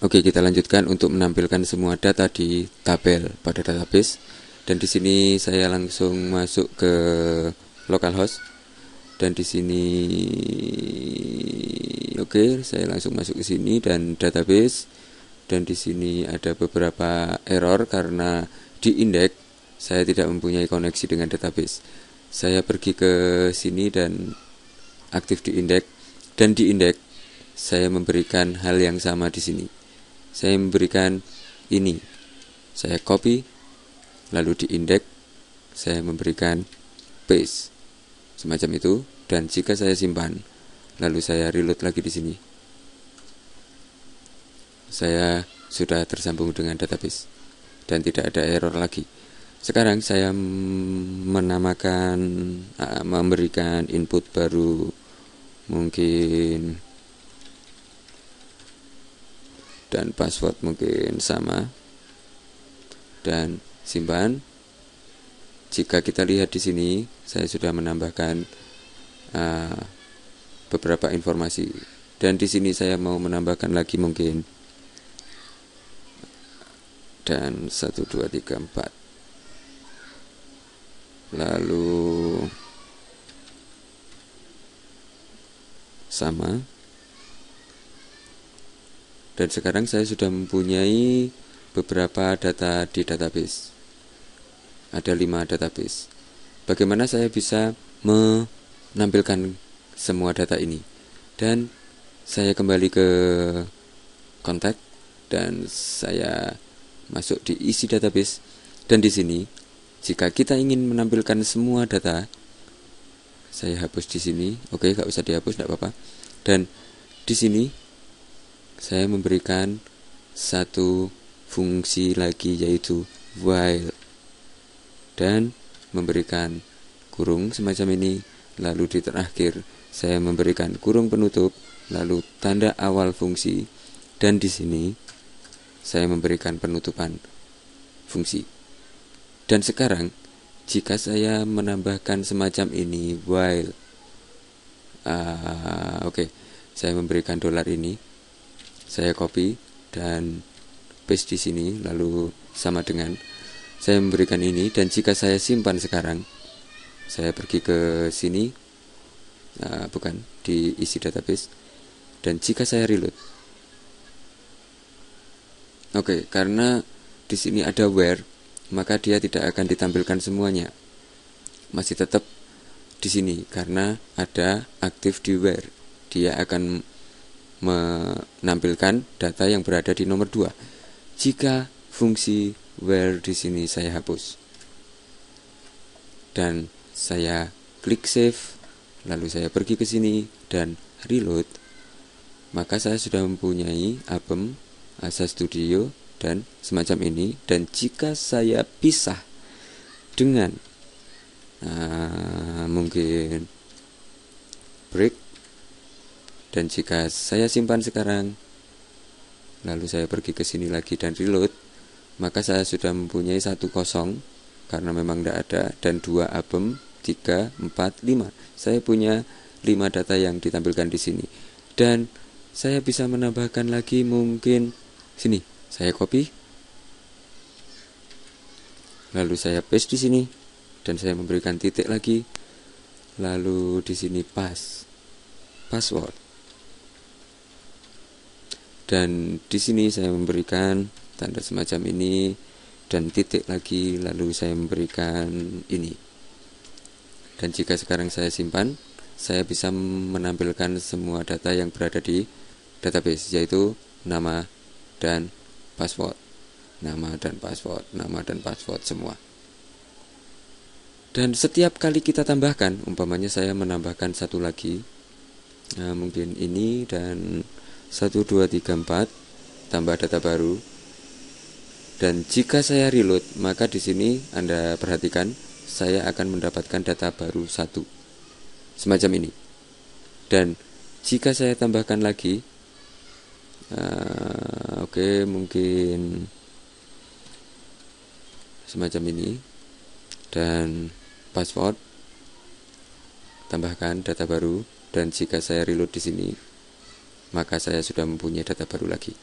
Oke, kita lanjutkan untuk menampilkan semua data di tabel pada database. Dan di sini saya langsung masuk ke localhost. Dan di sini oke, saya langsung masuk ke sini dan database. Dan di sini ada beberapa error karena di indeks saya tidak mempunyai koneksi dengan database. Saya pergi ke sini dan aktif di indeks dan di indeks saya memberikan hal yang sama di sini. Saya memberikan ini. Saya copy lalu di indeks saya memberikan paste semacam itu dan jika saya simpan lalu saya reload lagi di sini. Saya sudah tersambung dengan database dan tidak ada error lagi. Sekarang saya menamakan memberikan input baru mungkin dan password mungkin sama dan simpan jika kita lihat di sini saya sudah menambahkan uh, beberapa informasi dan di sini saya mau menambahkan lagi mungkin dan satu dua tiga empat lalu sama dan sekarang saya sudah mempunyai beberapa data di database ada lima database bagaimana saya bisa menampilkan semua data ini dan saya kembali ke kontak dan saya masuk di isi database dan di sini jika kita ingin menampilkan semua data saya hapus di sini oke nggak usah dihapus nggak apa-apa dan di sini saya memberikan satu fungsi lagi yaitu while dan memberikan kurung semacam ini lalu di terakhir saya memberikan kurung penutup lalu tanda awal fungsi dan di sini saya memberikan penutupan fungsi dan sekarang jika saya menambahkan semacam ini while uh, oke okay, saya memberikan dolar ini saya copy dan paste di sini lalu sama dengan saya memberikan ini dan jika saya simpan sekarang saya pergi ke sini uh, bukan di isi database dan jika saya reload oke okay, karena di sini ada where maka dia tidak akan ditampilkan semuanya. Masih tetap di sini karena ada aktif di where. Dia akan menampilkan data yang berada di nomor 2. Jika fungsi where di sini saya hapus. Dan saya klik save, lalu saya pergi ke sini dan reload, maka saya sudah mempunyai album Asa Studio dan semacam ini dan jika saya pisah dengan uh, mungkin break dan jika saya simpan sekarang lalu saya pergi ke sini lagi dan reload maka saya sudah mempunyai satu kosong karena memang tidak ada dan dua album 3, 4, 5 saya punya lima data yang ditampilkan di sini dan saya bisa menambahkan lagi mungkin sini saya copy. Lalu saya paste di sini dan saya memberikan titik lagi. Lalu di sini pas password. Dan di sini saya memberikan tanda semacam ini dan titik lagi lalu saya memberikan ini. Dan jika sekarang saya simpan, saya bisa menampilkan semua data yang berada di database yaitu nama dan password nama dan password nama dan password semua dan setiap kali kita tambahkan umpamanya saya menambahkan satu lagi nah, mungkin ini dan 1 2 3 4 tambah data baru dan jika saya reload maka di sini Anda perhatikan saya akan mendapatkan data baru satu semacam ini dan jika saya tambahkan lagi eh, Oke, mungkin semacam ini dan password tambahkan data baru dan jika saya reload di sini maka saya sudah mempunyai data baru lagi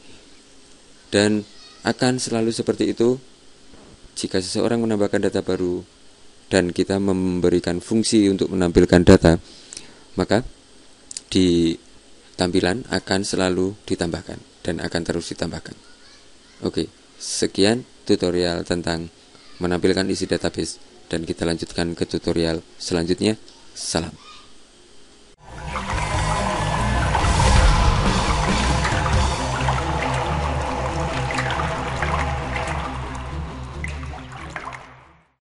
dan akan selalu seperti itu jika seseorang menambahkan data baru dan kita memberikan fungsi untuk menampilkan data maka di tampilan akan selalu ditambahkan dan akan terus ditambahkan. Oke, sekian tutorial tentang menampilkan isi database dan kita lanjutkan ke tutorial selanjutnya. Salam.